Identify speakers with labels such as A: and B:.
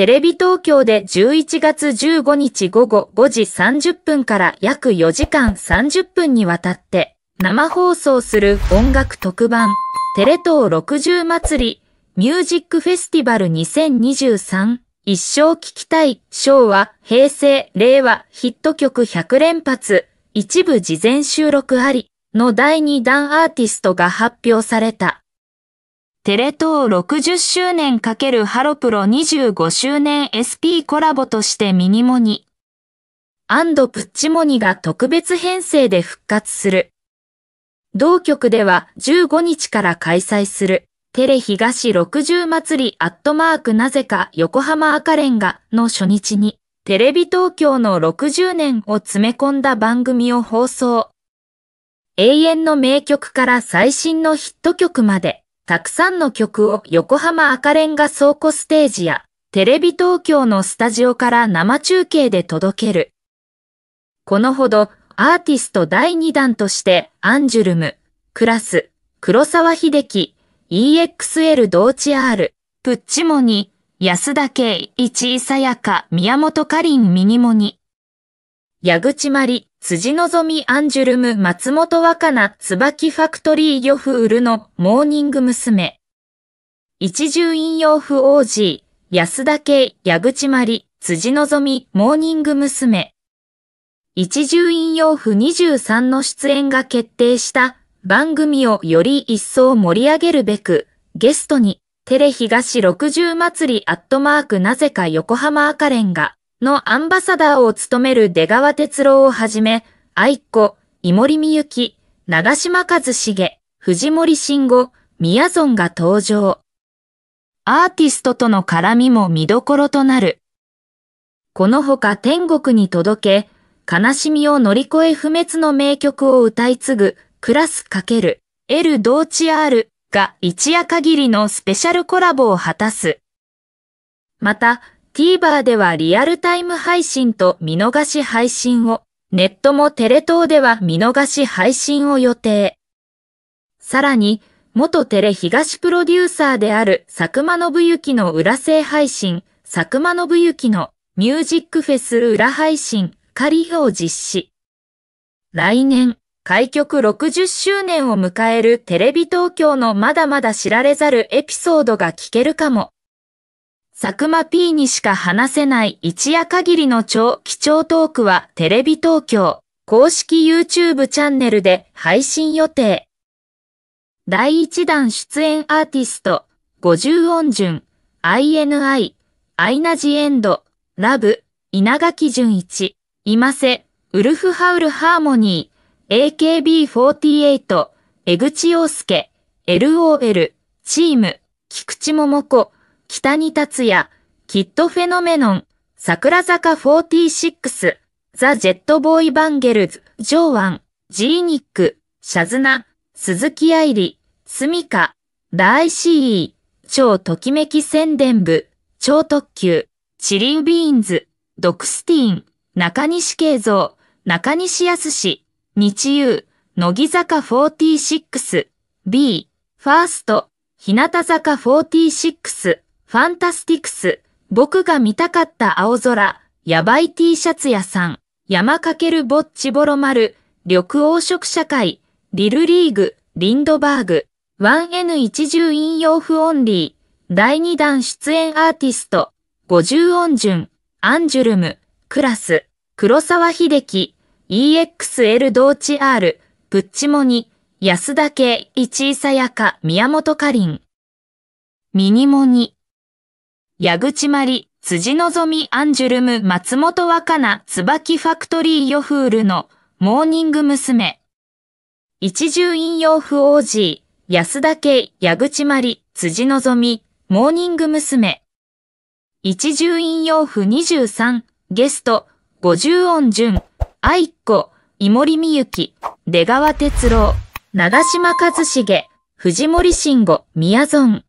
A: テレビ東京で11月15日午後5時30分から約4時間30分にわたって生放送する音楽特番テレ東60祭りミュージックフェスティバル2023一生聴きたい昭和、平成、令和ヒット曲100連発一部事前収録ありの第2弾アーティストが発表された。テレ東60周年×ハロプロ25周年 SP コラボとしてミニモニ。アンドプッチモニが特別編成で復活する。同局では15日から開催するテレ東60祭りアットマークなぜか横浜赤レンガの初日にテレビ東京の60年を詰め込んだ番組を放送。永遠の名曲から最新のヒット曲まで。たくさんの曲を横浜赤レンガ倉庫ステージやテレビ東京のスタジオから生中継で届ける。このほどアーティスト第2弾としてアンジュルム、クラス、黒沢秀樹、EXL 同地 R、プッチモニ、安田圭一さやか、宮本かりんミニモニ、矢口まり、辻のぞみアンジュルム松本若菜椿ファクトリー漁夫ウルのモーニング娘。一重引用不王子、安田圭、矢口まり、辻のぞみモーニング娘。一重引用不23の出演が決定した番組をより一層盛り上げるべく、ゲストに、テレ東60祭りアットマークなぜか横浜赤レンが、のアンバサダーを務める出川哲郎をはじめ、愛子、井森美幸、長島和茂、藤森慎吾、宮尊が登場。アーティストとの絡みも見どころとなる。このほか天国に届け、悲しみを乗り越え不滅の名曲を歌い継ぐ、クラス×エル・ドーチアールが一夜限りのスペシャルコラボを果たす。また、TVer ではリアルタイム配信と見逃し配信を、ネットもテレ東では見逃し配信を予定。さらに、元テレ東プロデューサーである佐久間信之の裏声配信、佐久間信之のミュージックフェス裏配信、仮を実施。来年、開局60周年を迎えるテレビ東京のまだまだ知られざるエピソードが聞けるかも。佐久間 P にしか話せない一夜限りの超貴重トークはテレビ東京公式 YouTube チャンネルで配信予定。第1弾出演アーティスト、五十音順、INI、アイナジエンド、ラブ、稲垣淳一、今瀬、ウルフハウルハーモニー、AKB48、江口洋介、LOL、チーム、菊池桃子、北に達也、キッドフェノメノン、桜坂46、ザ・ジェットボーイ・バンゲルズ、ジョーワン、ジーニック、シャズナ、鈴木愛理、スミカ、ダイシー、超ときめき宣伝部、超特急、チリービーンズ、ドクスティーン、中西慶三、中西康史、日遊、乃木坂46、B、ファースト、日向坂46、ファンタスティクス、僕が見たかった青空、やばい T シャツ屋さん、山かけるぼっちぼろ丸、緑黄色社会、リルリーグ、リンドバーグ、1N10 引用符オンリー、第2弾出演アーティスト、五十音順、アンジュルム、クラス、黒沢秀樹、EXL 同地 R、プッチモニ、安田家、一井さやか、宮本かりん。ミニモニ。矢口まり、辻のぞみアンジュルム松本若菜椿ファクトリーヨフールのモーニング娘。一重引用不王子、安田家、矢口まり、辻のぞみ、モーニング娘。一重引用不十三、ゲスト、五十音順、愛子、井森美幸、出川哲郎、長島和茂、藤森慎吾、宮園。